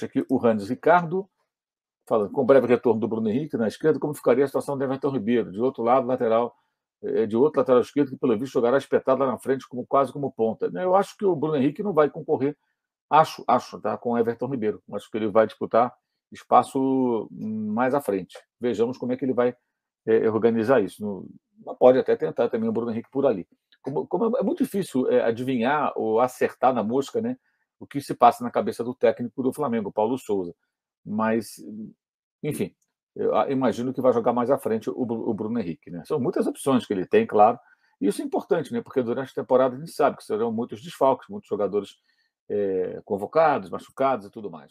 Deixa aqui o Hans Ricardo falando, com breve retorno do Bruno Henrique na esquerda, como ficaria a situação do Everton Ribeiro? De outro lado, lateral, eh, de outro lateral esquerdo, que pelo visto jogará espetado lá na frente, como, quase como ponta. Né, eu acho que o Bruno Henrique não vai concorrer, acho, acho, tá? Com o Everton Ribeiro. Acho que ele vai disputar espaço hum, mais à frente. Vejamos como é que ele vai é, organizar isso. Não, pode até tentar também o Bruno Henrique por ali. Como, como é, é muito difícil é, adivinhar ou acertar na mosca, né? o que se passa na cabeça do técnico do Flamengo, Paulo Souza. Mas, enfim, eu ah, imagino que vai jogar mais à frente o, Bruno Henrique. Né? São muitas opções que ele tem, claro. E isso é importante, né? porque durante a temporada a gente sabe que serão muitos desfalques, muitos jogadores é, convocados, machucados e tudo mais.